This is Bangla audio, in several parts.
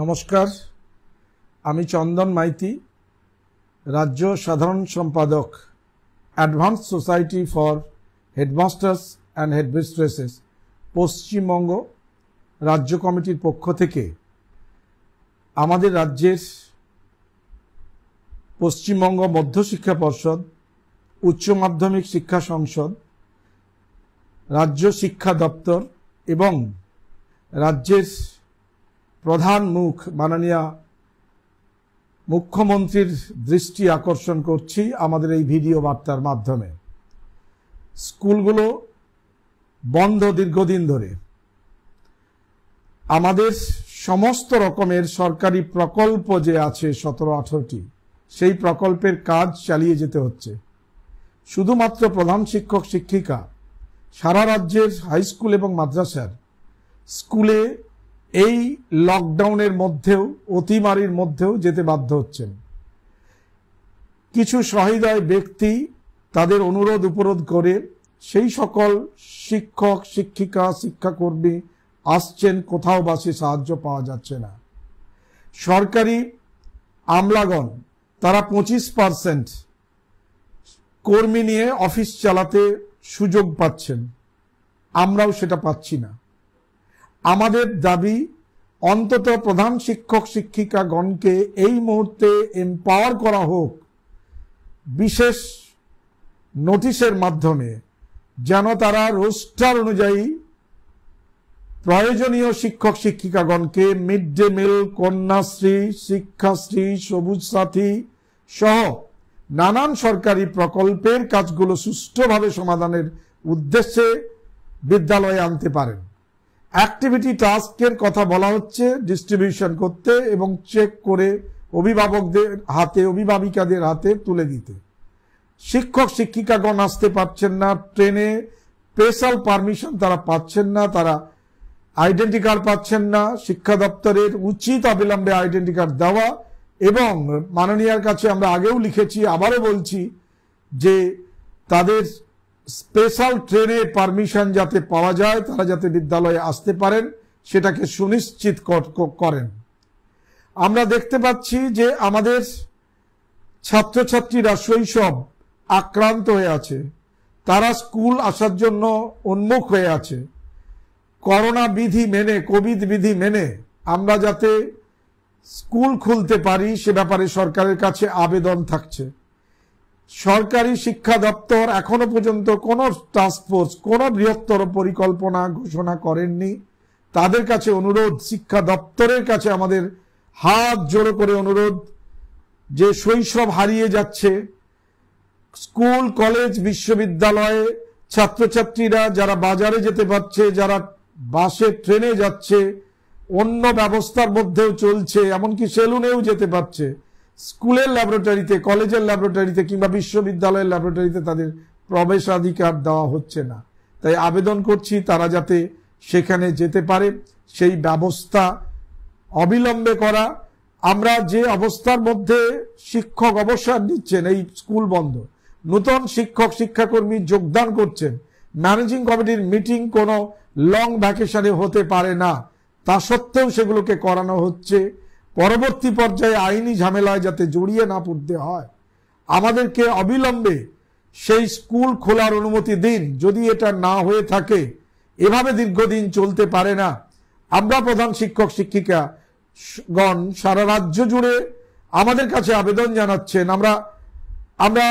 নমস্কার আমি চন্দন মাইতি রাজ্য সাধারণ সম্পাদক advance society for headmasters and headmistresses Paschimbanga রাজ্য কমিটির পক্ষ থেকে আমাদের রাজ্যের পশ্চিমবঙ্গ মধ্য শিক্ষা পর্ষদ উচ্চ মাধ্যমিক শিক্ষা সংসদ রাজ্য শিক্ষা দপ্তর এবং রাজ্যের প্রধান মুখ মাননীয় মুখ্যমন্ত্রীর দৃষ্টি আকর্ষণ করছি আমাদের এই ভিডিও বার্তার মাধ্যমে স্কুলগুলো বন্ধ দীর্ঘদিন ধরে আমাদের সমস্ত রকমের সরকারি প্রকল্প যে আছে সতেরো আঠেরোটি সেই প্রকল্পের কাজ চালিয়ে যেতে হচ্ছে শুধুমাত্র প্রধান শিক্ষক শিক্ষিকা সারা রাজ্যের হাই স্কুল এবং মাদ্রাসার স্কুলে এই লকডাউনের মধ্যেও অতিমারির মধ্যেও যেতে বাধ্য হচ্ছেন কিছু সহৃদয় ব্যক্তি তাদের অনুরোধ উপরোধ করে সেই সকল শিক্ষক শিক্ষিকা শিক্ষাকর্মী আসছেন কোথাও বাসে সাহায্য পাওয়া যাচ্ছে না সরকারি আমলাগণ তারা পঁচিশ পারসেন্ট কর্মী নিয়ে অফিস চালাতে সুযোগ পাচ্ছেন আমরাও সেটা পাচ্ছি না আমাদের দাবি অন্তত প্রধান শিক্ষক শিক্ষিকাগণকে এই মুহূর্তে এম্পাওয়ার করা হোক বিশেষ নোটিশের মাধ্যমে যেন তারা রোস্টার অনুযায়ী প্রয়োজনীয় শিক্ষক শিক্ষিকাগণকে mid day meal Kanyashree Shikshashree Sabooj Sathi সহ নানান সরকারি প্রকল্পের কাজগুলো সুষ্ঠুভাবে সমাধানের উদ্দেশ্যে বিদ্যালয়ে আনতে পারেন অ্যাক্টিভিটি টাস্কের কথা বলা হচ্ছে ডিস্ট্রিবিউশন করতে এবং চেক করে অভিভাবকদের হাতে অভিভাবিকাদের হাতে তুলে দিতে শিক্ষক শিক্ষিকাগণ আসতে পারছেন না ট্রেনে স্পেশাল পারমিশন তারা পাচ্ছেন না তারা আইডেন্টি কার্ড পাচ্ছেন না শিক্ষা দপ্তরের উচিত অবিলম্বে আইডেন্টি কার্ড দেওয়া এবং মাননীয়ার কাছে আমরা আগেও লিখেছি আবারও বলছি যে তাদের স্পেশাল ট্রেনে পারমিশন যাতে পাওয়া যায় তারা যাতে বিদ্যালয়ে আসতে পারেন সেটাকে সুনিশ্চিত করেন আমরা দেখতে পাচ্ছি যে আমাদের ছাত্রছাত্রীরা শৈশব আক্রান্ত হয়ে আছে তারা স্কুল আসার জন্য উন্মুখ হয়ে আছে করোনা বিধি মেনে কোভিড বিধি মেনে আমরা যাতে স্কুল খুলতে পারি সে ব্যাপারে সরকারের কাছে আবেদন থাকছে সরকারি শিক্ষা দপ্তর এখনো পর্যন্ত কোনো টাস্কফোর্স কোনো বৃহত্তর পরিকল্পনা ঘোষণা করেননি তাদের কাছে অনুরোধ শিক্ষা দপ্তরের কাছে আমাদের হাত জোড়ো করে অনুরোধ যে শৈশব হারিয়ে যাচ্ছে স্কুল কলেজ বিশ্ববিদ্যালয়ে ছাত্রছাত্রীরা যারা বাজারে যেতে পারছে যারা বাসে ট্রেনে যাচ্ছে অন্য ব্যবস্থার মধ্যেও চলছে এমনকি সেলুনেও যেতে পারছে স্কুলের ল্যাবরেটরিতে কলেজের ল্যাবরেটরিতে কিংবা বিশ্ববিদ্যালয়ের ল্যাবরেটরিতে তাদের প্রবেশাধিকার দেওয়া হচ্ছে না তাই আবেদন করছি তারা যাতে সেখানে যেতে পারে সেই ব্যবস্থা অবিলম্বে করা আমরা যে অবস্থার মধ্যে শিক্ষক অবসর নিচ্ছেন এই স্কুল বন্ধ নতুন শিক্ষক শিক্ষাকর্মী যোগদান করছেন ম্যানেজিং কমিটির মিটিং কোনো লং ভ্যাকেশনে হতে পারে না তা সত্ত্বেও সেগুলোকে করানো হচ্ছে পরবর্তী পর্যায়ে আইনি ঝামেলায় যাতে জড়িয়ে না পড়তে হয় আমাদেরকে অবিলম্বে সেই স্কুল খোলার অনুমতি দিন যদি এটা না হয়ে থাকে এভাবে দীর্ঘদিন চলতে পারে না আমরা প্রধান শিক্ষক শিক্ষিকা গণ সারা রাজ্য জুড়ে আমাদের কাছে আবেদন জানাচ্ছেন আমরা আমরা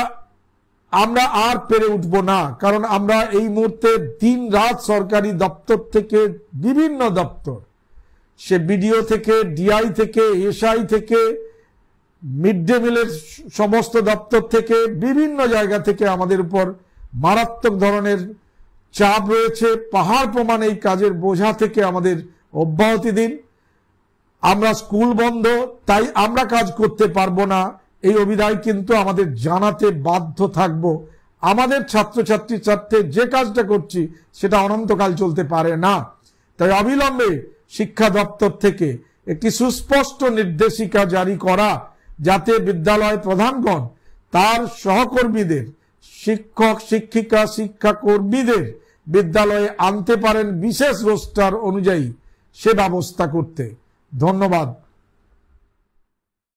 আমরা আর পেরে উঠব না কারণ আমরা এই মুহূর্তে দিন রাত সরকারি দপ্তর থেকে বিভিন্ন দপ্তর সে বিডিও থেকে ডিআই থেকে এসআই থেকে মিড ডে মিলের সমস্ত দপ্তর থেকে বিভিন্ন জায়গা থেকে আমাদের উপর মারাত্মক ধরনের চাপ রয়েছে পাহাড় প্রমাণ এই কাজের বোঝা থেকে আমাদের অব্যাহতি দিন আমরা স্কুল বন্ধ তাই আমরা কাজ করতে পারবো না এই অভিধায় কিন্তু আমাদের জানাতে বাধ্য থাকব আমাদের ছাত্রছাত্রী স্বার্থে যে কাজটা করছি সেটা অনন্তকাল চলতে পারে না তাই অবিলম্বে শিক্ষা দপ্তর থেকে একটি সুস্পষ্ট নির্দেশিকা জারি করা যাতে বিদ্যালয় প্রধানগণ তার সহকর্মীদের শিক্ষক শিক্ষিকা শিক্ষাকর্মীদের বিদ্যালয়ে আনতে পারেন বিশেষ রোস্টার অনুযায়ী সে ব্যবস্থা করতে ধন্যবাদ